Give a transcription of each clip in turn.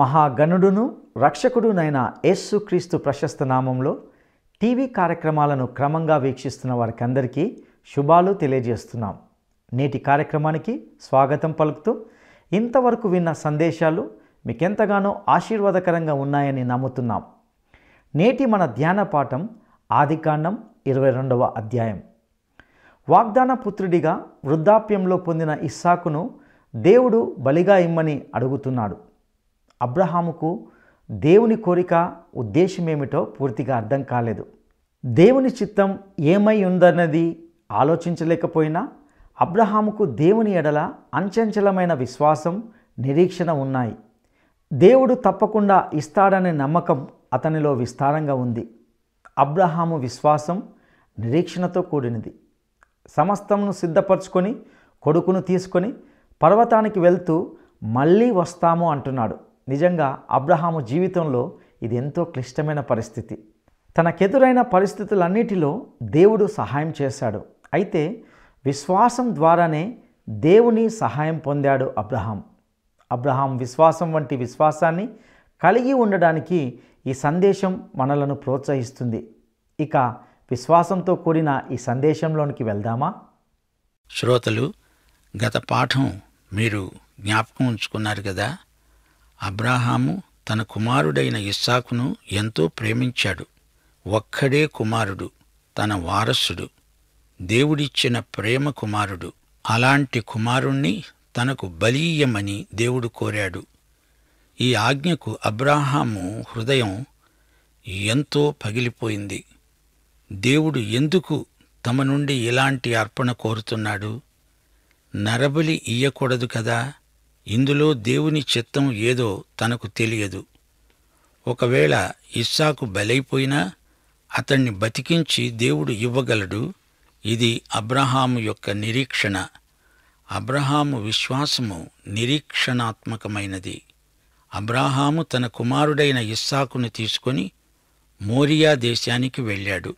మహాగణుడును రక్షకుడునైన యేసుక్రీస్తు ప్రశస్త నామంలో టీవీ కార్యక్రమాలను క్రమంగా వీక్షిస్తున్న వారికి అందరికీ శుభాలు తెలియజేస్తున్నాం నేటి కార్యక్రమానికి స్వాగతం పలుకుతూ ఇంతవరకు విన్న సందేశాలు మీకెంతగానో ఆశీర్వాదకరంగా ఉన్నాయని నమ్ముతున్నాం నేటి మన ధ్యాన పాఠం ఆదికాండం ఇరవై రెండవ అధ్యాయం వాగ్దాన పుత్రుడిగా వృద్ధాప్యంలో పొందిన ఇస్సాకును దేవుడు బలిగా ఇమ్మని అడుగుతున్నాడు అబ్రహాముకు దేవుని కోరిక ఉద్దేశం ఏమిటో పూర్తిగా అర్థం కాలేదు దేవుని చిత్తం ఏమై ఉందన్నది ఆలోచించలేకపోయినా అబ్రహాముకు దేవుని ఎడల అంచంచలమైన విశ్వాసం నిరీక్షణ ఉన్నాయి దేవుడు తప్పకుండా ఇస్తాడనే నమ్మకం అతనిలో విస్తారంగా ఉంది అబ్రహాము విశ్వాసం నిరీక్షణతో కూడినది సమస్తంను సిద్ధపరచుకొని కొడుకును తీసుకొని పర్వతానికి వెళ్తూ మళ్ళీ వస్తాము అంటున్నాడు నిజంగా అబ్రహాము జీవితంలో ఇది ఎంతో క్లిష్టమైన పరిస్థితి తనకెదురైన పరిస్థితులన్నిటిలో దేవుడు సహాయం చేశాడు అయితే విశ్వాసం ద్వారానే దేవుని సహాయం పొందాడు అబ్రహాం అబ్రహాం విశ్వాసం వంటి విశ్వాసాన్ని కలిగి ఉండడానికి ఈ సందేశం మనలను ప్రోత్సహిస్తుంది ఇక విశ్వాసంతో కూడిన ఈ సందేశంలోనికి వెళ్దామా శ్రోతలు గత పాఠం మీరు జ్ఞాపకం ఉంచుకున్నారు కదా అబ్రాహాము తన కుమారుడైన ఇస్సాకును ఎంతో ప్రేమించాడు ఒక్కడే కుమారుడు తన వారసుడు దేవుడిచ్చిన ప్రేమ కుమారుడు అలాంటి కుమారుణ్ణి తనకు బలీయమని దేవుడు కోరాడు ఈ ఆజ్ఞకు అబ్రాహాము హృదయం ఎంతో పగిలిపోయింది దేవుడు ఎందుకు తమ నుండి ఇలాంటి అర్పణ కోరుతున్నాడు నరబలి ఇయ్యకూడదు కదా ఇందులో దేవుని చిత్తం ఏదో తనకు తెలియదు ఒకవేళ ఇస్సాకు బలైపోయినా అతణ్ణి బతికించి దేవుడు ఇవ్వగలడు ఇది అబ్రహాము యొక్క నిరీక్షణ అబ్రహాము విశ్వాసము నిరీక్షణాత్మకమైనది అబ్రాహాము తన కుమారుడైన ఇస్సాకును తీసుకొని మోరియా దేశానికి వెళ్ళాడు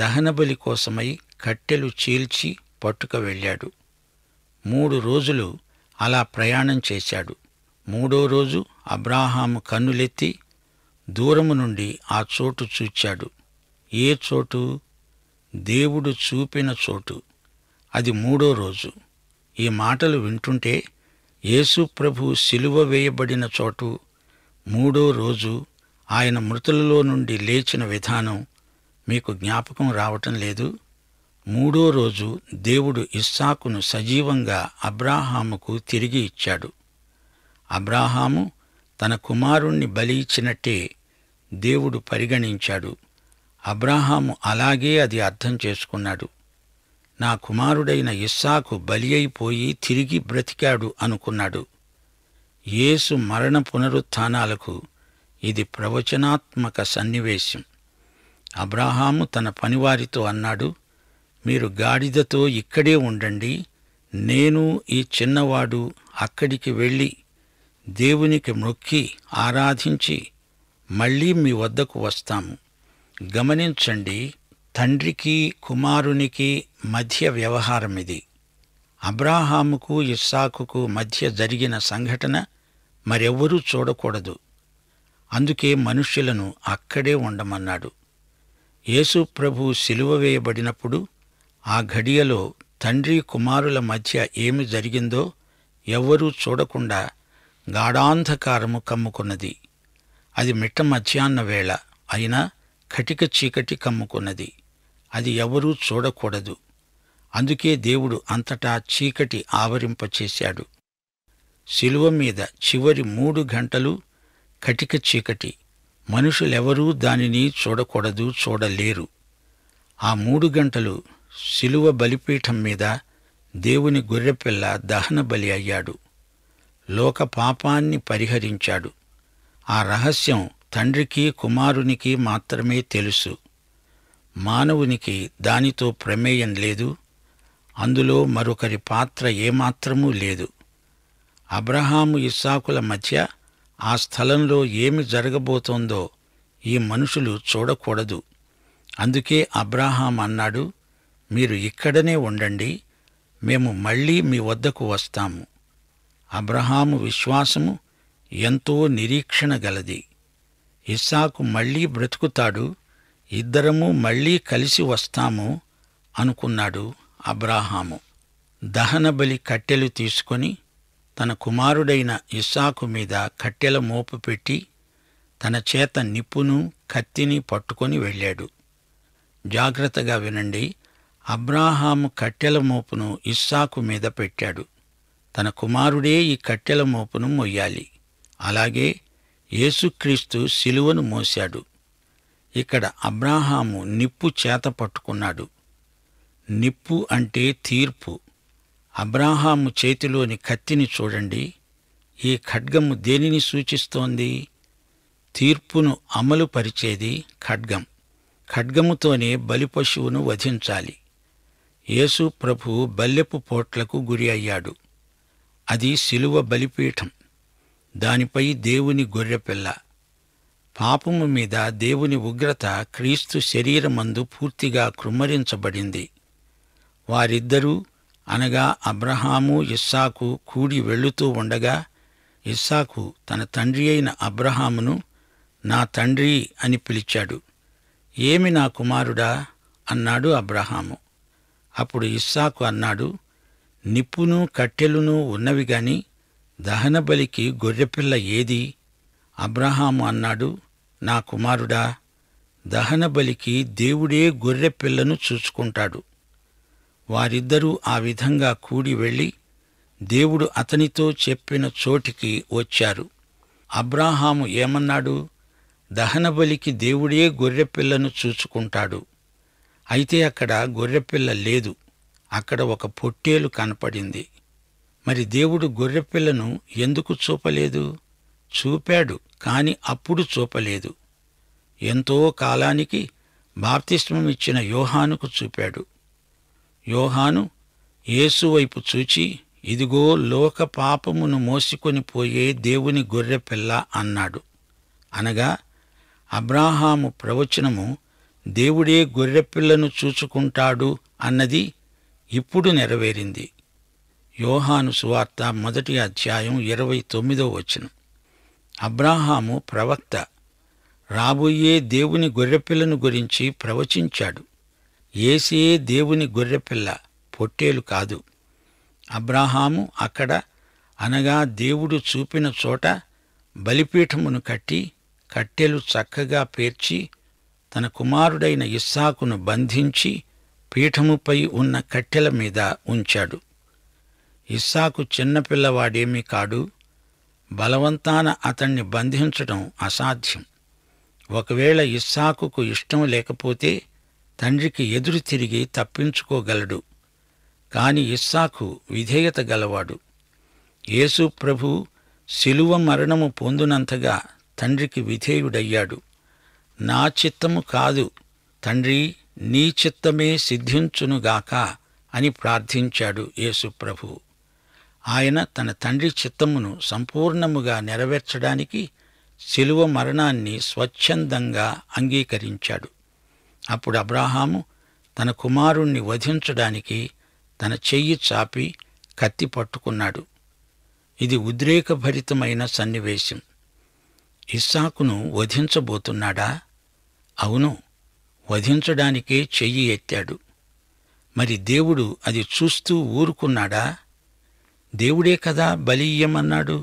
దహనబలి కోసమై కట్టెలు చీల్చి పట్టుక వెళ్ళాడు మూడు రోజులు అలా ప్రయాణం చేశాడు మూడో రోజు అబ్రాహాము కన్నులెత్తి దూరము నుండి ఆ చోటు చూచాడు ఏ చోటు దేవుడు చూపిన చోటు అది మూడో రోజు ఈ మాటలు వింటుంటే యేసు ప్రభు సిలువ వేయబడిన చోటు మూడో రోజు ఆయన మృతులలో నుండి లేచిన విధానం మీకు జ్ఞాపకం రావటం లేదు మూడో రోజు దేవుడు ఇస్సాకును సజీవంగా అబ్రాహాముకు తిరిగి ఇచ్చాడు అబ్రాహాము తన కుమారుణ్ణి బలి ఇచ్చినట్టే దేవుడు పరిగణించాడు అబ్రాహాము అలాగే అది అర్థం చేసుకున్నాడు నా కుమారుడైన ఇస్సాకు బలి అయిపోయి తిరిగి బ్రతికాడు అనుకున్నాడు యేసు మరణ పునరుత్నాలకు ఇది ప్రవచనాత్మక సన్నివేశం అబ్రాహాము తన పనివారితో అన్నాడు మీరు గాడిదతో ఇక్కడే ఉండండి నేను ఈ చిన్నవాడు అక్కడికి వెళ్ళి దేవునికి మొక్కి ఆరాధించి మళ్ళీ మీ వద్దకు వస్తాము గమనించండి తండ్రికి కుమారునికి మధ్య వ్యవహారం ఇది అబ్రాహాముకు ఇస్సాకుకు మధ్య జరిగిన సంఘటన మరెవ్వరూ చూడకూడదు అందుకే మనుష్యులను అక్కడే ఉండమన్నాడు యేసుప్రభు సిలువ వేయబడినప్పుడు ఆ ఘడియలో తండ్రి కుమారుల మధ్య ఏమి జరిగిందో ఎవ్వరూ చూడకుండా గాఢాంధకారము కమ్ముకున్నది అది మిట్ట మధ్యాహ్న వేళ అయినా కటిక చీకటి కమ్ముకున్నది అది ఎవరూ చూడకూడదు అందుకే దేవుడు అంతటా చీకటి ఆవరింపచేశాడు శిలువ మీద చివరి మూడు గంటలు కటిక చీకటి మనుషులెవరూ దానిని చూడకూడదు చూడలేరు ఆ మూడు గంటలు శిలువ బలిపీఠం మీద దేవుని గొర్రెపిల్ల దహన బలి అయ్యాడు లోక పాపాన్ని పరిహరించాడు ఆ రహస్యం తండ్రికి కుమారునికి మాత్రమే తెలుసు మానవునికి దానితో ప్రమేయం లేదు అందులో మరొకరి పాత్ర ఏమాత్రమూ లేదు అబ్రహాము ఇస్సాకుల మధ్య ఆ స్థలంలో ఏమి జరగబోతోందో ఈ మనుషులు చూడకూడదు అందుకే అబ్రాహాం అన్నాడు మీరు ఇక్కడనే ఉండండి మేము మళ్ళీ మీ వద్దకు వస్తాము అబ్రహాము విశ్వాసము ఎంతో నిరీక్షణ గలది ఇస్సాకు మళ్ళీ బ్రతుకుతాడు ఇద్దరము మళ్ళీ కలిసి వస్తాము అనుకున్నాడు అబ్రాహాము దహనబలి కట్టెలు తీసుకొని తన కుమారుడైన ఇస్సాకు మీద కట్టెల మోపు పెట్టి తన చేత నిప్పును కత్తిని పట్టుకొని వెళ్ళాడు జాగ్రత్తగా వినండి అబ్రాహాము కట్టెల మోపును ఇస్సాకు మీద పెట్టాడు తన కుమారుడే ఈ కట్టెల మోపును మొయ్యాలి అలాగే యేసుక్రీస్తు శిలువను మోశాడు ఇక్కడ అబ్రాహాము నిప్పు చేత పట్టుకున్నాడు నిప్పు అంటే తీర్పు అబ్రాహాము చేతిలోని కత్తిని చూడండి ఈ ఖడ్గము దేనిని సూచిస్తోంది తీర్పును అమలు పరిచేది ఖడ్గం ఖడ్గముతోనే బలిపశువును వధించాలి యేసు ప్రభు బల్లెపు పోట్లకు గురి అయ్యాడు అది శిలువ బలిపీఠం దానిపై దేవుని గొర్రెపిల్ల పాపము మీద దేవుని ఉగ్రత క్రీస్తు శరీరమందు పూర్తిగా కృమ్మరించబడింది వారిద్దరూ అనగా అబ్రహాము ఇస్సాకు కూడి వెళుతూ ఉండగా ఇస్సాకు తన తండ్రి అయిన అబ్రహామును నా తండ్రి అని పిలిచాడు ఏమి నా కుమారుడా అన్నాడు అబ్రహాము అప్పుడు ఇస్సాకు అన్నాడు నిప్పును కట్టెలును ఉన్నవి గాని దహనబలికి గొర్రెపిల్ల ఏది అబ్రహాము అన్నాడు నా కుమారుడా దహనబలికి దేవుడే గొర్రెపిల్లను చూసుకుంటాడు వారిద్దరూ ఆ విధంగా కూడి వెళ్ళి దేవుడు అతనితో చెప్పిన చోటికి వచ్చారు అబ్రాహాము ఏమన్నాడు దహనబలికి దేవుడే గొర్రెపిల్లను చూసుకుంటాడు అయితే అక్కడ గొర్రెపిల్ల లేదు అక్కడ ఒక పొట్టేలు కనపడింది మరి దేవుడు గొర్రెపిల్లను ఎందుకు చూపలేదు చూపాడు కాని అప్పుడు చూపలేదు ఎంతో కాలానికి బాప్తిస్మం ఇచ్చిన యోహానుకు చూపాడు యోహాను యేసువైపు చూచి ఇదిగో లోక పాపమును మోసుకొని పోయే దేవుని గొర్రెపిల్ల అన్నాడు అనగా అబ్రాహాము ప్రవచనము దేవుడే గొర్రెపిల్లను చూచుకుంటాడు అన్నది ఇప్పుడు నెరవేరింది యోహాను సువార్త మొదటి అధ్యాయం ఇరవై తొమ్మిదో వచనం అబ్రాహాము ప్రవక్త రాబోయే దేవుని గొర్రెపిల్లను గురించి ప్రవచించాడు ఏసే దేవుని గొర్రెపిల్ల పొట్టేలు కాదు అబ్రాహాము అక్కడ అనగా దేవుడు చూపిన చోట బలిపీఠమును కట్టి కట్టెలు చక్కగా పేర్చి తన కుమారుడైన ఇస్సాకును బంధించి పీఠముపై ఉన్న కట్టెల మీద ఉంచాడు ఇస్సాకు చిన్నపిల్లవాడేమీ కాడు బలవంతాన అతణ్ణి బంధించటం అసాధ్యం ఒకవేళ ఇస్సాకుకు ఇష్టం లేకపోతే తండ్రికి ఎదురు తిరిగి తప్పించుకోగలడు కాని ఇస్సాకు విధేయత గలవాడు యేసు ప్రభు శిలువ మరణము పొందునంతగా తండ్రికి విధేయుడయ్యాడు నా చిత్తము కాదు తండ్రి నీ చిత్తమే సిద్ధించునుగాక అని ప్రార్థించాడు యేసుప్రభు ఆయన తన తండ్రి చిత్తమును సంపూర్ణముగా నెరవేర్చడానికి శిలువ మరణాన్ని స్వచ్ఛందంగా అంగీకరించాడు అప్పుడు అబ్రాహాము తన కుమారుణ్ణి వధించడానికి తన చెయ్యి చాపి కత్తి పట్టుకున్నాడు ఇది ఉద్రేకభరితమైన సన్నివేశం ఇస్సాకును వధించబోతున్నాడా అవును వధించడానికే చెయ్యి ఎత్తాడు మరి దేవుడు అది చూస్తూ ఊరుకున్నాడా దేవుడే కదా బలి ఇయ్యమన్నాడు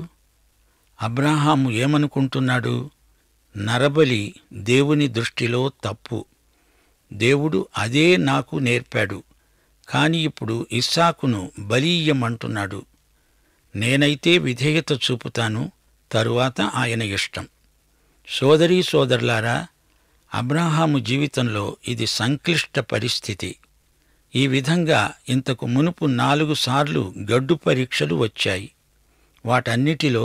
అబ్రాహాము ఏమనుకుంటున్నాడు నరబలి దేవుని దృష్టిలో తప్పు దేవుడు అదే నాకు నేర్పాడు కాని ఇప్పుడు ఇస్సాకును బలీయమంటున్నాడు నేనైతే విధేయత చూపుతాను తరువాత ఆయన ఇష్టం సోదరీ సోదరులారా అబ్రాహాము జీవితంలో ఇది సంక్లిష్ట పరిస్థితి ఈ విధంగా ఇంతకు మునుపు నాలుగు సార్లు గడ్డు పరీక్షలు వచ్చాయి వాటన్నిటిలో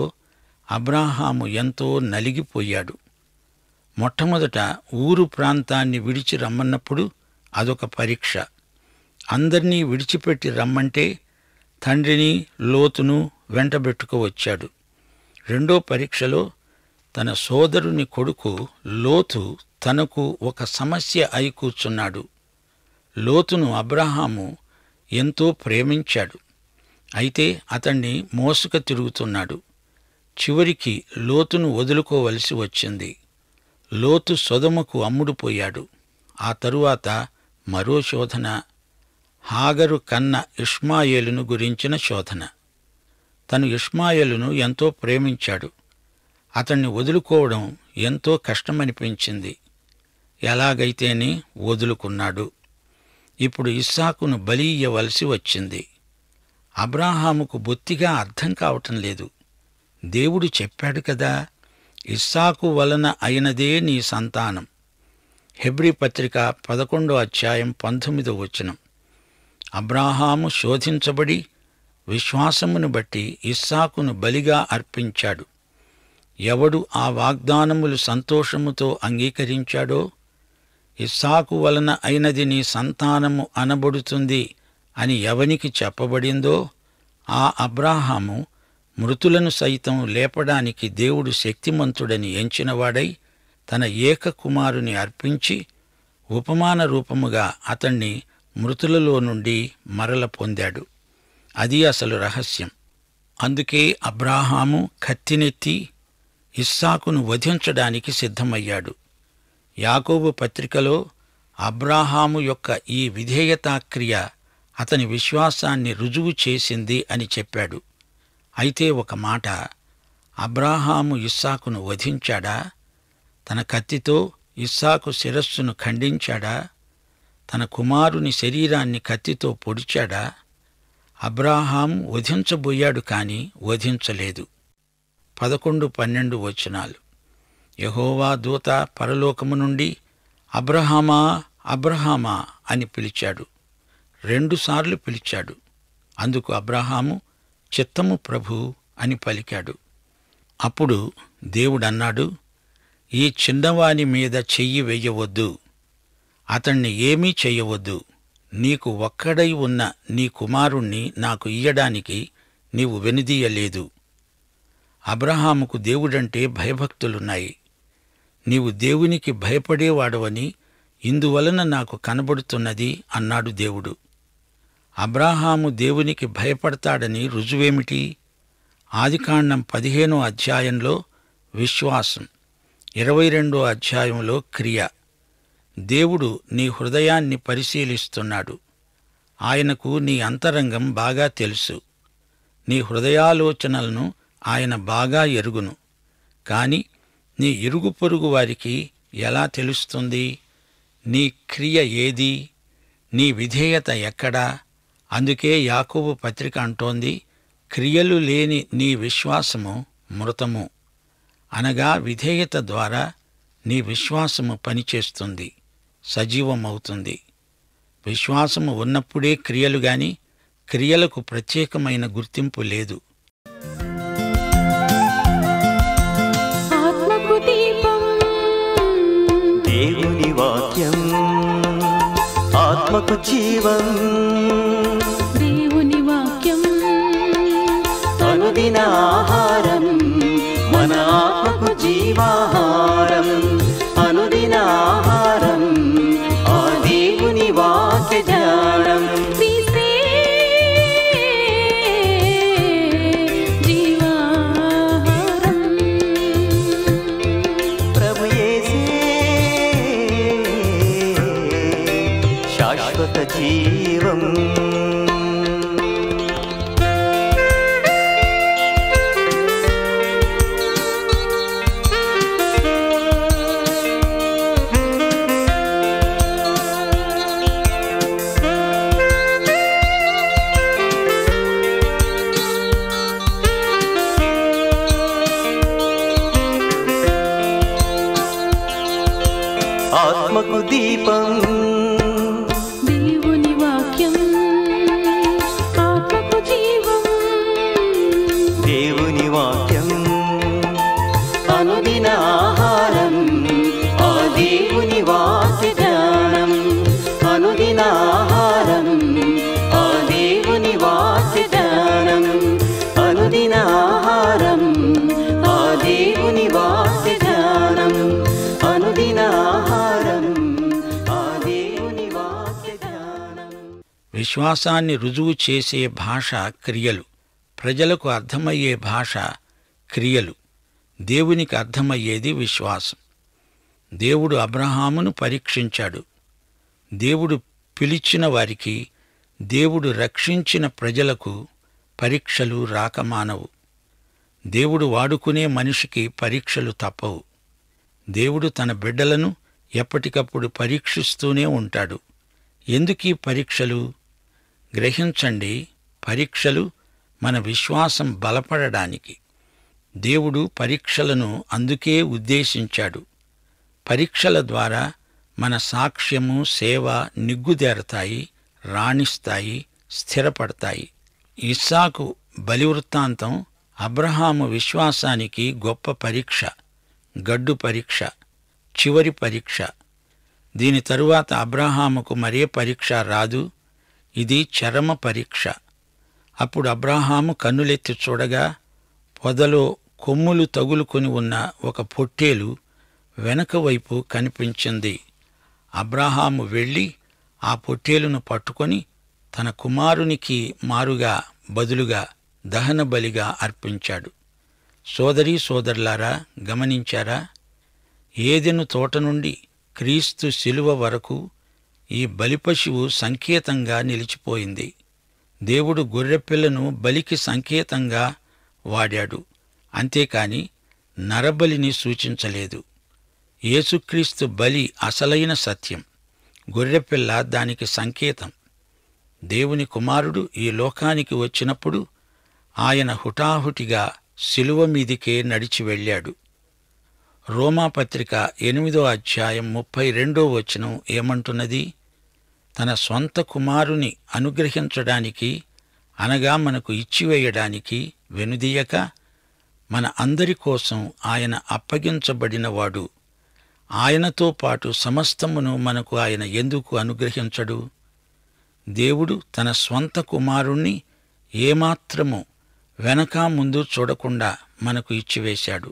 అబ్రాహాము ఎంతో నలిగిపోయాడు మొట్టమొదట ఊరు ప్రాంతాన్ని విడిచి రమ్మన్నప్పుడు అదొక పరీక్ష అందర్నీ విడిచిపెట్టి రమ్మంటే తండ్రిని లోతును వెంటబెట్టుకోవచ్చాడు రెండో పరీక్షలో తన సోదరుని కొడుకు లోతు తనకు ఒక సమస్య అయి కూర్చున్నాడు లోతును అబ్రహాము ఎంతో ప్రేమించాడు అయితే అతణ్ణి మోసుక తిరుగుతున్నాడు చివరికి లోతును వదులుకోవలసి వచ్చింది లోతు సొదముకు అమ్ముడుపోయాడు ఆ తరువాత మరో శోధన హాగరు కన్న ఇష్మాయేలును గురించిన శోధన తను ఇష్మాయేలును ఎంతో ప్రేమించాడు అతన్ని వదులుకోవడం ఎంతో కష్టమనిపించింది ఎలాగైతేనే వదులుకున్నాడు ఇప్పుడు ఇస్సాకును బలి ఇయ్యవలసి వచ్చింది అబ్రాహాముకు బొత్తిగా అర్థం కావటం లేదు దేవుడు చెప్పాడు కదా ఇస్సాకు వలన అయినదే నీ సంతానం హెబ్రి పత్రిక పదకొండో అధ్యాయం పంతొమ్మిదో వచనం అబ్రాహాము శోధించబడి విశ్వాసమును బట్టి ఇస్సాకును బలిగా అర్పించాడు ఎవడు ఆ వాగ్దానములు సంతోషముతో అంగీకరించాడో ఇస్సాకు వలన అయినది నీ సంతానము అనబడుతుంది అని ఎవనికి చెప్పబడిందో ఆ అబ్రాహాము మృతులను సైతం లేపడానికి దేవుడు శక్తిమంతుడని ఎంచినవాడై తన ఏకకుమారుని అర్పించి ఉపమాన రూపముగా అతణ్ణి మృతులలో నుండి మరల పొందాడు అది అసలు రహస్యం అందుకే అబ్రాహాము కత్తినెత్తి ఇస్సాకును వధించడానికి సిద్ధమయ్యాడు యాకోబు పత్రికలో అబ్రాహాము యొక్క ఈ విధేయతాక్రియ అతని విశ్వాసాన్ని రుజువు చేసింది అని చెప్పాడు అయితే ఒక మాట అబ్రాహాము ఇస్సాకును వధించాడా తన కత్తితో ఇస్సాకు శిరస్సును ఖండించాడా తన కుమారుని శరీరాన్ని కత్తితో పొడిచాడా అబ్రాహాం వధించబోయాడు కాని వధించలేదు పదకొండు పన్నెండు వచనాలు యహోవా దూత పరలోకము నుండి అబ్రహామా అబ్రహామా అని పిలిచాడు రెండుసార్లు పిలిచాడు అందుకు అబ్రహాము చిత్తము ప్రభు అని పలికాడు అప్పుడు దేవుడన్నాడు ఈ చిన్నవాని మీద చెయ్యి వెయ్యవద్దు అతణ్ణి ఏమీ చెయ్యవద్దు నీకు ఒక్కడై ఉన్న నీ కుమారుణ్ణి నాకు ఇయ్యడానికి నీవు వెనుదీయలేదు అబ్రహాముకు దేవుడంటే భయభక్తులున్నాయి నీవు దేవునికి భయపడేవాడవని ఇందువలన నాకు కనబడుతున్నది అన్నాడు దేవుడు అబ్రాహాము దేవునికి భయపడతాడని రుజువేమిటి ఆదికాండం పదిహేనో అధ్యాయంలో విశ్వాసం ఇరవై రెండో అధ్యాయంలో క్రియ దేవుడు నీ హృదయాన్ని పరిశీలిస్తున్నాడు ఆయనకు నీ అంతరంగం బాగా తెలుసు నీ హృదయాలోచనలను ఆయన బాగా ఎరుగును కాని నీ ఇరుగు పొరుగు వారికి ఎలా తెలుస్తుంది నీ క్రియ ఏది నీ విధేయత ఎక్కడా అందుకే యాకూబు పత్రిక అంటోంది క్రియలు లేని నీ విశ్వాసము మృతము అనగా విధేయత ద్వారా నీ విశ్వాసము పనిచేస్తుంది సజీవమవుతుంది విశ్వాసము ఉన్నప్పుడే క్రియలు గాని క్రియలకు ప్రత్యేకమైన గుర్తింపు లేదు దేవుని వాక్యం ఆత్మకు జీవం దేవుని వాక్యం అనుదిన ఆహారం మన ఆత్మకు జీవాహారం అనుదిన ఆహారం విశ్వాసాన్ని రుజువు చేసే భాష క్రియలు ప్రజలకు అర్థమయ్యే భాష క్రియలు దేవునికి అర్థమయ్యేది విశ్వాసం దేవుడు అబ్రహామును పరీక్షించాడు దేవుడు పిలిచిన వారికి దేవుడు రక్షించిన ప్రజలకు పరీక్షలు రాకమానవు దేవుడు వాడుకునే మనిషికి పరీక్షలు తప్పవు దేవుడు తన బిడ్డలను ఎప్పటికప్పుడు పరీక్షిస్తూనే ఉంటాడు ఎందుకీ పరీక్షలు గ్రహించండి పరీక్షలు మన విశ్వాసం బలపడడానికి దేవుడు పరీక్షలను అందుకే ఉద్దేశించాడు పరీక్షల ద్వారా మన సాక్ష్యము సేవ నిగ్గుదేరతాయి రాణిస్తాయి స్థిరపడతాయి ఇస్సాకు బలివృత్తాంతం అబ్రహాము విశ్వాసానికి గొప్ప పరీక్ష గడ్డు పరీక్ష చివరి పరీక్ష దీని తరువాత అబ్రహాముకు మరే పరీక్ష రాదు ఇది చరమ పరీక్ష అప్పుడు అబ్రాహాము కన్నులెత్తి చూడగా పొదలో కొమ్ములు తగులుకొని ఉన్న ఒక పొట్టేలు వెనక వైపు కనిపించింది అబ్రాహాము వెళ్ళి ఆ పొట్టేలును పట్టుకొని తన కుమారునికి మారుగా బదులుగా దహన బలిగా అర్పించాడు సోదరీ సోదరులారా గమనించారా ఏదెను తోట నుండి క్రీస్తు శిలువ వరకు ఈ బలిపశువు సంకేతంగా నిలిచిపోయింది దేవుడు గొర్రెపిల్లను బలికి సంకేతంగా వాడాడు అంతేకాని నరబలిని సూచించలేదు యేసుక్రీస్తు బలి అసలైన సత్యం గొర్రెపిల్ల దానికి సంకేతం దేవుని కుమారుడు ఈ లోకానికి వచ్చినప్పుడు ఆయన హుటాహుటిగా శిలువ మీదికే నడిచి వెళ్ళాడు రోమాపత్రిక ఎనిమిదో అధ్యాయం ముప్పై రెండో వచనం ఏమంటున్నది తన స్వంత కుమారుని అనుగ్రహించడానికి అనగా మనకు ఇచ్చివేయడానికి వెనుదీయక మన అందరి కోసం ఆయన అప్పగించబడినవాడు ఆయనతో పాటు సమస్తమును మనకు ఆయన ఎందుకు అనుగ్రహించడు దేవుడు తన స్వంత కుమారుణ్ణి ఏమాత్రము వెనక ముందు చూడకుండా మనకు ఇచ్చివేశాడు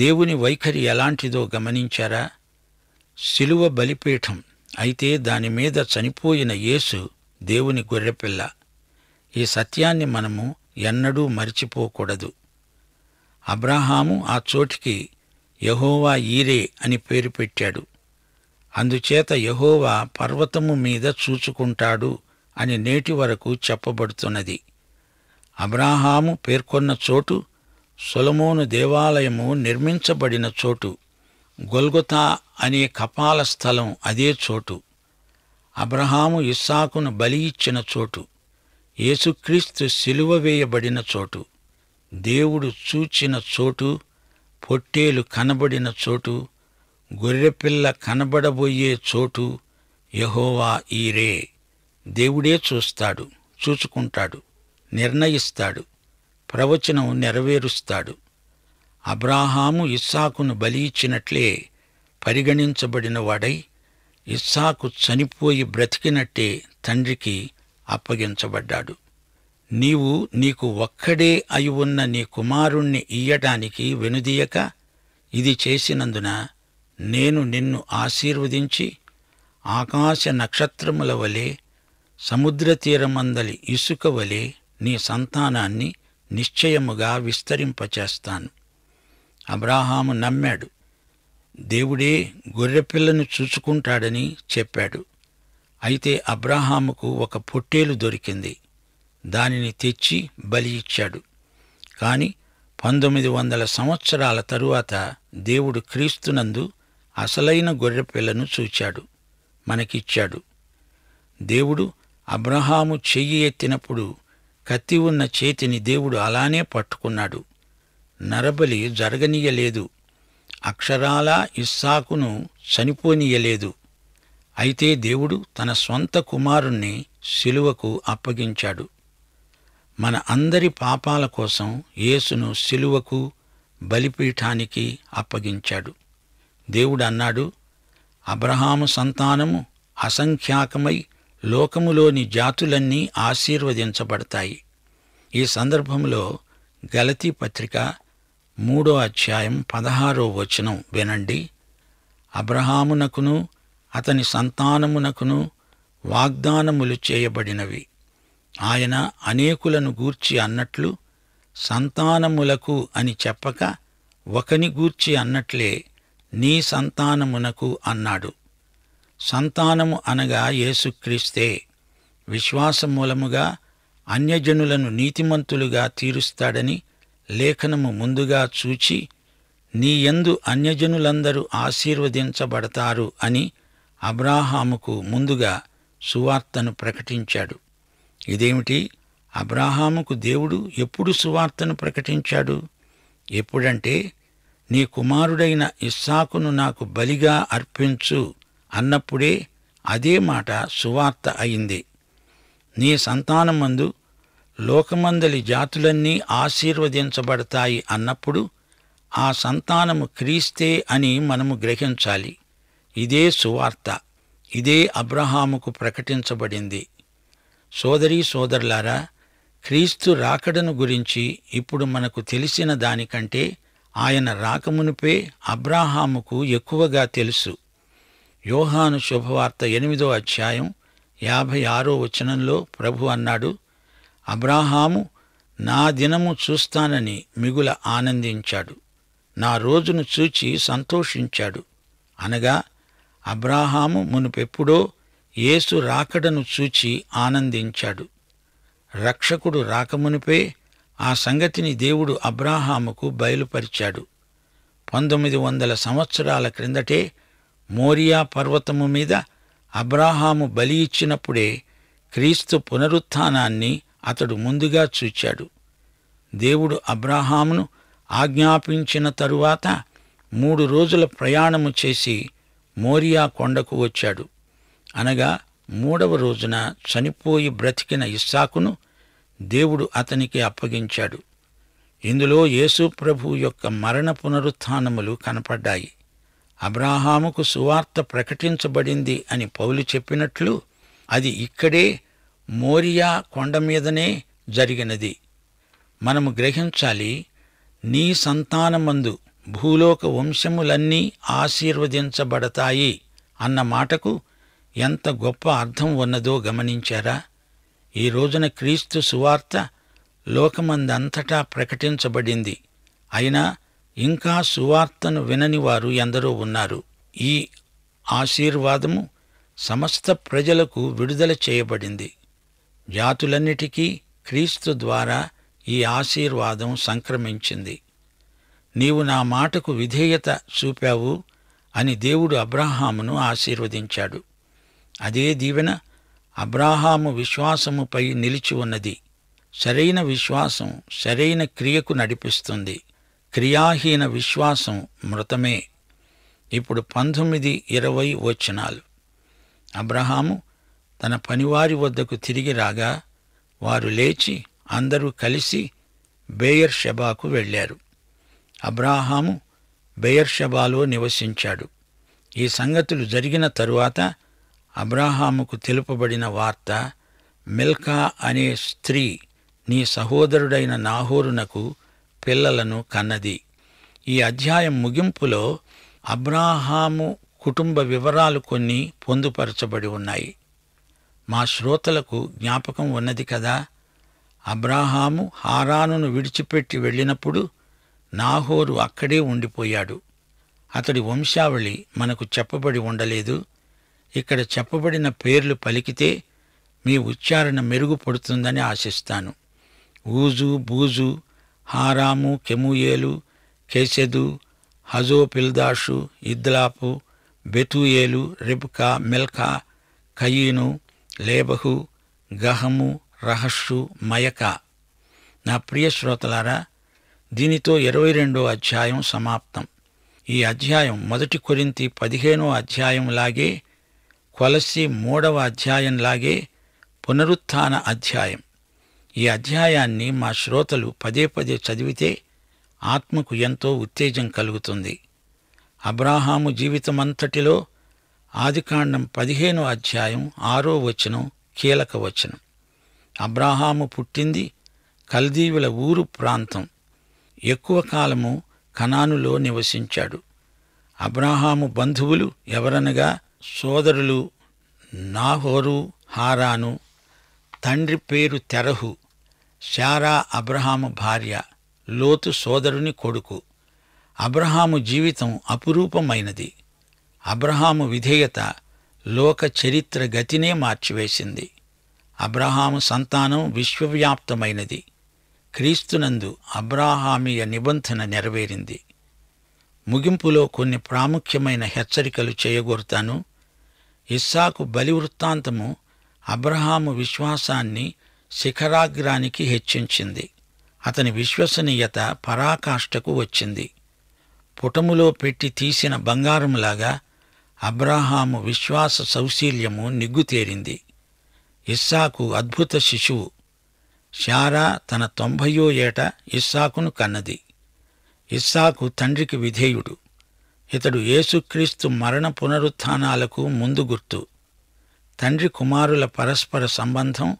దేవుని వైఖరి ఎలాంటిదో గమనించారా శిలువ బలిపీఠం అయితే దానిమీద చనిపోయిన యేసు దేవుని గొర్రెపిల్ల ఈ సత్యాన్ని మనము ఎన్నడూ మరిచిపోకూడదు అబ్రాహాము ఆ చోటికి యహోవా ఈరే అని పేరు పెట్టాడు అందుచేత యహోవా పర్వతము మీద చూచుకుంటాడు అని నేటి వరకు చెప్పబడుతున్నది అబ్రాహాము పేర్కొన్న చోటు సొలమోను దేవాలయము నిర్మించబడిన చోటు గొల్గుతా అనే కపాల స్థలం అదే చోటు అబ్రహాము ఇస్సాకును బలి ఇచ్చిన చోటు యేసుక్రీస్తు సిలువ వేయబడిన చోటు దేవుడు చూచిన చోటు పొట్టేలు కనబడిన చోటు గొర్రెపిల్ల కనబడబోయే చోటు యహోవా ఈరే దేవుడే చూస్తాడు చూచుకుంటాడు నిర్ణయిస్తాడు ప్రవచనం నెరవేరుస్తాడు అబ్రాహాము ఇస్సాకును బలి ఇచ్చినట్లే వాడై ఇస్సాకు చనిపోయి బ్రతికినట్టే తండ్రికి అప్పగించబడ్డాడు నీవు నీకు ఒక్కడే అయి ఉన్న నీ కుమారుణ్ణి ఇయ్యటానికి వెనుదీయక ఇది చేసినందున నేను నిన్ను ఆశీర్వదించి ఆకాశ నక్షత్రముల వలె సముద్ర తీరమందలి ఇసుక వలె నీ సంతానాన్ని నిశ్చయముగా విస్తరింపచేస్తాను అబ్రాహాము నమ్మాడు దేవుడే గొర్రెపిల్లను చూసుకుంటాడని చెప్పాడు అయితే అబ్రాహాముకు ఒక పొట్టేలు దొరికింది దానిని తెచ్చి బలి ఇచ్చాడు కాని పంతొమ్మిది వందల సంవత్సరాల తరువాత దేవుడు క్రీస్తునందు అసలైన గొర్రెపిల్లను చూచాడు మనకిచ్చాడు దేవుడు అబ్రహాము చెయ్యి ఎత్తినప్పుడు కత్తి ఉన్న చేతిని దేవుడు అలానే పట్టుకున్నాడు నరబలి జరగనీయలేదు అక్షరాలా ఇస్సాకును చనిపోనీయలేదు అయితే దేవుడు తన స్వంత కుమారుణ్ణి శిలువకు అప్పగించాడు మన అందరి పాపాల కోసం యేసును శిలువకు బలిపీఠానికి అప్పగించాడు దేవుడు అన్నాడు అబ్రహాము సంతానము అసంఖ్యాకమై లోకములోని జాతులన్నీ ఆశీర్వదించబడతాయి ఈ సందర్భంలో గలతీ పత్రిక మూడో అధ్యాయం పదహారో వచనం వినండి అబ్రహామునకును అతని సంతానమునకును వాగ్దానములు చేయబడినవి ఆయన అనేకులను గూర్చి అన్నట్లు సంతానములకు అని చెప్పక ఒకని గూర్చి అన్నట్లే నీ సంతానమునకు అన్నాడు సంతానము అనగా యేసుక్రీస్తే విశ్వాసమూలముగా అన్యజనులను నీతిమంతులుగా తీరుస్తాడని లేఖనము ముందుగా చూచి నీయందు అన్యజనులందరూ ఆశీర్వదించబడతారు అని అబ్రాహాముకు ముందుగా సువార్తను ప్రకటించాడు ఇదేమిటి అబ్రాహాముకు దేవుడు ఎప్పుడు సువార్తను ప్రకటించాడు ఎప్పుడంటే నీ కుమారుడైన ఇస్సాకును నాకు బలిగా అర్పించు అన్నప్పుడే అదే మాట సువార్త అయింది నీ సంతానమందు లోకమందలి జాతులన్నీ ఆశీర్వదించబడతాయి అన్నప్పుడు ఆ సంతానము క్రీస్తే అని మనము గ్రహించాలి ఇదే సువార్త ఇదే అబ్రహాముకు ప్రకటించబడింది సోదరీ సోదరులారా క్రీస్తు రాకడను గురించి ఇప్పుడు మనకు తెలిసిన దానికంటే ఆయన రాకమునిపే అబ్రాహాముకు ఎక్కువగా తెలుసు యోహాను శుభవార్త ఎనిమిదో అధ్యాయం యాభై ఆరో వచనంలో ప్రభు అన్నాడు అబ్రాహాము నా దినము చూస్తానని మిగుల ఆనందించాడు నా రోజును చూచి సంతోషించాడు అనగా అబ్రాహాము మునుపెప్పుడో యేసు రాకడను చూచి ఆనందించాడు రక్షకుడు రాకమునిపే ఆ సంగతిని దేవుడు అబ్రాహాముకు బయలుపరిచాడు పంతొమ్మిది వందల సంవత్సరాల క్రిందటే మోరియా పర్వతము మీద అబ్రాహాము బలి ఇచ్చినప్పుడే క్రీస్తు పునరుత్థానాన్ని అతడు ముందుగా చూచాడు దేవుడు అబ్రాహామును ఆజ్ఞాపించిన తరువాత మూడు రోజుల ప్రయాణము చేసి మోరియా కొండకు వచ్చాడు అనగా మూడవ రోజున చనిపోయి బ్రతికిన ఇస్సాకును దేవుడు అతనికి అప్పగించాడు ఇందులో యేసు ప్రభు యొక్క మరణ పునరుత్నములు కనపడ్డాయి అబ్రాహాముకు సువార్త ప్రకటించబడింది అని పౌలు చెప్పినట్లు అది ఇక్కడే మోరియా కొండ మీదనే జరిగినది మనము గ్రహించాలి నీ సంతానమందు భూలోక వంశములన్నీ ఆశీర్వదించబడతాయి అన్న మాటకు ఎంత గొప్ప అర్థం ఉన్నదో గమనించారా ఈ రోజున క్రీస్తు సువార్త లోకమందంతటా ప్రకటించబడింది అయినా ఇంకా సువార్తను వినని వారు ఎందరో ఉన్నారు ఈ ఆశీర్వాదము సమస్త ప్రజలకు విడుదల చేయబడింది జాతులన్నిటికీ క్రీస్తు ద్వారా ఈ ఆశీర్వాదం సంక్రమించింది నీవు నా మాటకు విధేయత చూపావు అని దేవుడు అబ్రాహామును ఆశీర్వదించాడు అదే దీవెన అబ్రాహాము విశ్వాసముపై నిలిచి ఉన్నది సరైన విశ్వాసం సరైన క్రియకు నడిపిస్తుంది క్రియాహీన విశ్వాసం మృతమే ఇప్పుడు పంతొమ్మిది ఇరవై వచనాలు అబ్రహాము తన పనివారి వద్దకు తిరిగి రాగా వారు లేచి అందరూ కలిసి బేయర్ వెళ్లారు అబ్రాహాము బేయర్షబాలో నివసించాడు ఈ సంగతులు జరిగిన తరువాత అబ్రాహాముకు తెలుపబడిన వార్త మిల్కా అనే స్త్రీ నీ సహోదరుడైన నాహోరునకు పిల్లలను కన్నది ఈ అధ్యాయం ముగింపులో అబ్రాహాము కుటుంబ వివరాలు కొన్ని పొందుపరచబడి ఉన్నాయి మా శ్రోతలకు జ్ఞాపకం ఉన్నది కదా అబ్రాహాము హారానును విడిచిపెట్టి వెళ్ళినప్పుడు నాహోరు అక్కడే ఉండిపోయాడు అతడి వంశావళి మనకు చెప్పబడి ఉండలేదు ఇక్కడ చెప్పబడిన పేర్లు పలికితే మీ ఉచ్చారణ మెరుగుపడుతుందని ఆశిస్తాను ఊజు బూజు హారాము కెముయేలు కేసెదు హజోపిల్దాషు ఇద్లాపు బెతుయేలు రిబ్కా మిల్కా కయీను లేబహు గహము రహస్సు మయక నా ప్రియ శ్రోతలారా దీనితో ఇరవై రెండో అధ్యాయం సమాప్తం ఈ అధ్యాయం మొదటి కొరింతి పదిహేనో అధ్యాయంలాగే కొలసి మూడవ అధ్యాయంలాగే పునరుత్థాన అధ్యాయం ఈ అధ్యాయాన్ని మా శ్రోతలు పదే పదే చదివితే ఆత్మకు ఎంతో ఉత్తేజం కలుగుతుంది అబ్రాహాము జీవితమంతటిలో ఆదికాండం పదిహేనో అధ్యాయం ఆరో వచనం కీలక వచనం అబ్రాహాము పుట్టింది కల్దీవుల ఊరు ప్రాంతం ఎక్కువ కాలము కనానులో నివసించాడు అబ్రాహాము బంధువులు ఎవరనగా సోదరులు నాహోరు హారాను తండ్రి పేరు తెరహు శారా అబ్రహాము భార్య లోతు సోదరుని కొడుకు అబ్రహాము జీవితం అపురూపమైనది అబ్రహాము విధేయత లోక చరిత్ర గతినే మార్చివేసింది అబ్రహాము సంతానం విశ్వవ్యాప్తమైనది క్రీస్తునందు అబ్రాహామీయ నిబంధన నెరవేరింది ముగింపులో కొన్ని ప్రాముఖ్యమైన హెచ్చరికలు చేయగోరుతాను ఇస్సాకు బలి వృత్తాంతము అబ్రహాము విశ్వాసాన్ని శిఖరాగ్రానికి హెచ్చించింది అతని విశ్వసనీయత పరాకాష్ఠకు వచ్చింది పుటములో పెట్టి తీసిన బంగారంలాగా అబ్రాహాము విశ్వాస సౌశీల్యము నిగ్గుతేరింది ఇస్సాకు అద్భుత శిశువు శారా తన తొంభయో ఏట ఇస్సాకును కన్నది ఇస్సాకు తండ్రికి విధేయుడు ఇతడు యేసుక్రీస్తు మరణ పునరుత్నాలకు ముందు గుర్తు తండ్రి కుమారుల పరస్పర సంబంధం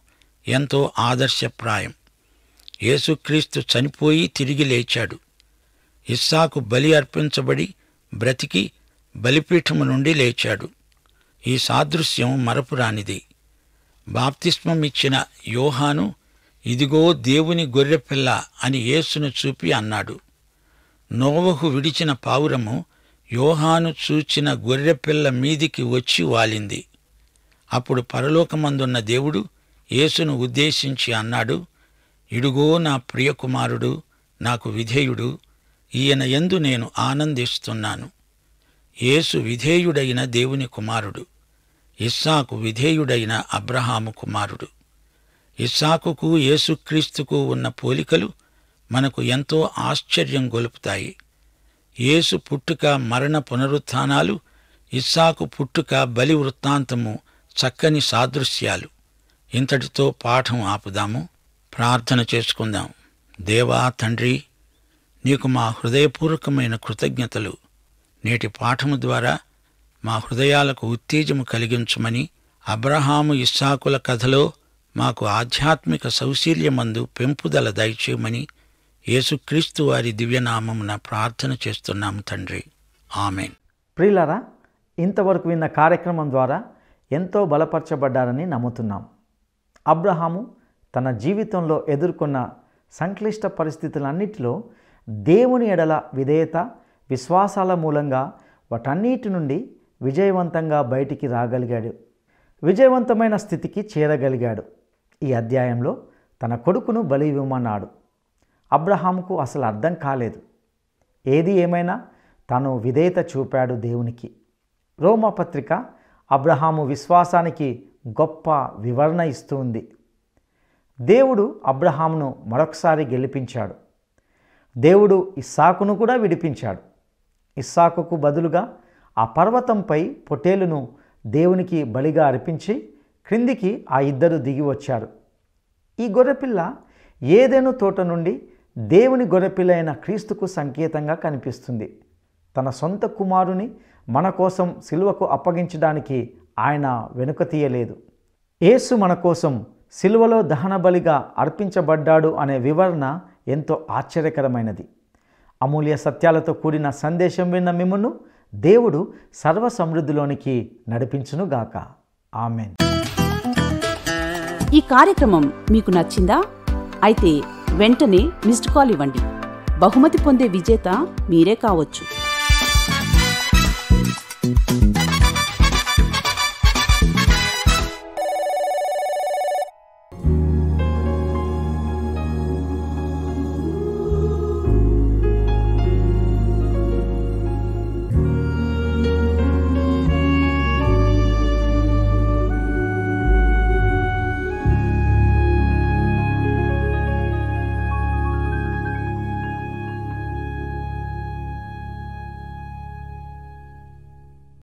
ఎంతో ఆదర్శప్రాయం యేసుక్రీస్తు చనిపోయి తిరిగి లేచాడు ఇస్సాకు బలి అర్పించబడి బ్రతికి బలిపీఠము నుండి లేచాడు ఈ సాదృశ్యం మరపురానిది బాప్తిస్మమిచ్చిన ఇచ్చిన యోహాను ఇదిగో దేవుని గొర్రెపిల్ల అని యేసును చూపి అన్నాడు నోవహు విడిచిన పావురము యోహాను చూచిన గొర్రెపిల్ల మీదికి వచ్చి వాలింది అప్పుడు పరలోకమందున్న దేవుడు యేసును ఉద్దేశించి అన్నాడు ఇడుగో నా ప్రియకుమారుడు నాకు విధేయుడు ఈయన ఎందు నేను ఆనందిస్తున్నాను యేసు విధేయుడైన దేవుని కుమారుడు ఇస్సాకు విధేయుడైన అబ్రహాము కుమారుడు ఇస్సాకుకు యేసుక్రీస్తుకు ఉన్న పోలికలు మనకు ఎంతో ఆశ్చర్యం గొలుపుతాయి యేసు పుట్టుక మరణ పునరుత్నాలు ఇస్సాకు పుట్టుక బలి వృత్తాంతము చక్కని సాదృశ్యాలు ఇంతటితో పాఠం ఆపుదాము ప్రార్థన చేసుకుందాం దేవా తండ్రి నీకు మా హృదయపూర్వకమైన కృతజ్ఞతలు నేటి పాఠము ద్వారా మా హృదయాలకు ఉత్తేజము కలిగించమని అబ్రహాము ఇస్సాకుల కథలో మాకు ఆధ్యాత్మిక సౌశీల్యమందు పెంపుదల దయచేయమని యేసుక్రీస్తు వారి దివ్యనామమున ప్రార్థన చేస్తున్నాము తండ్రి ఆమెన్ ప్రియులారా ఇంతవరకు విన్న కార్యక్రమం ద్వారా ఎంతో బలపరచబడ్డారని నమ్ముతున్నాం అబ్రహాము తన జీవితంలో ఎదుర్కొన్న సంక్లిష్ట పరిస్థితులన్నిటిలో దేవుని ఎడల విధేయత విశ్వాసాల మూలంగా వాటన్నిటి నుండి విజయవంతంగా బయటికి రాగలిగాడు విజయవంతమైన స్థితికి చేరగలిగాడు ఈ అధ్యాయంలో తన కొడుకును బలి ఇవ్వమన్నాడు అబ్రహాముకు అసలు అర్థం కాలేదు ఏది ఏమైనా తను విధేయత చూపాడు దేవునికి రోమపత్రిక అబ్రహాము విశ్వాసానికి గొప్ప వివరణ ఉంది దేవుడు అబ్రహామును మరొకసారి గెలిపించాడు దేవుడు ఇస్సాకును కూడా విడిపించాడు ఇస్సాకుకు బదులుగా ఆ పర్వతంపై పొటేలును దేవునికి బలిగా అర్పించి క్రిందికి ఆ ఇద్దరు దిగి వచ్చారు ఈ గొర్రెపిల్ల ఏదేను తోట నుండి దేవుని గొర్రెపిల్ల అయిన క్రీస్తుకు సంకేతంగా కనిపిస్తుంది తన సొంత కుమారుని మన కోసం సిలువకు అప్పగించడానికి ఆయన వెనుక తీయలేదు యేసు మన కోసం సిలువలో బలిగా అర్పించబడ్డాడు అనే వివరణ ఎంతో ఆశ్చర్యకరమైనది అమూల్య సత్యాలతో కూడిన సందేశం విన్న మిమ్మను దేవుడు సర్వ సమృద్ధిలోనికి నడిపించునుగాక ఆమెన్ ఈ కార్యక్రమం మీకు నచ్చిందా అయితే వెంటనే మిస్డ్ కాల్ ఇవ్వండి బహుమతి పొందే విజేత మీరే కావచ్చు